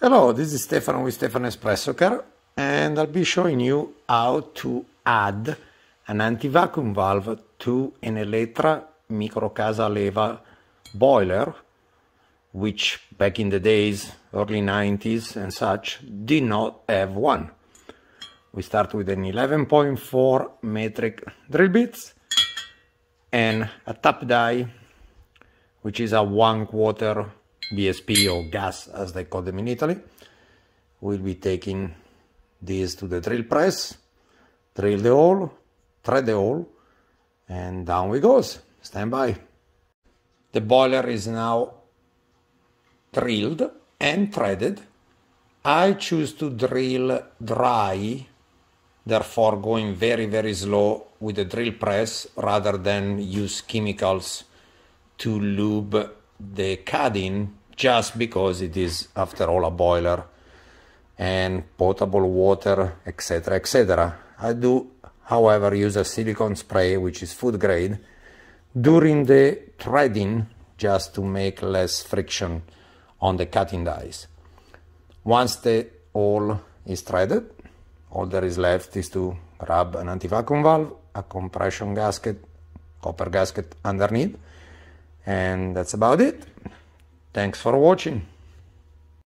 Hello, this is Stefano with Stefano Espresso Car, and I'll be showing you how to add an anti-vacuum valve to an Electra Casa Leva boiler, which back in the days, early 90s and such, did not have one. We start with an 11.4 metric drill bits and a tap die, which is a one quarter BSP or gas as they call them in Italy. We'll be taking these to the drill press, drill the hole, thread the hole, and down we goes. Stand by. The boiler is now drilled and threaded. I choose to drill dry, therefore going very, very slow with the drill press rather than use chemicals to lube the cutting just because it is after all a boiler and potable water etc etc i do however use a silicone spray which is food grade during the threading just to make less friction on the cutting dies once the all is threaded all there is left is to rub an anti-vacuum valve a compression gasket copper gasket underneath and that's about it. Thanks for watching.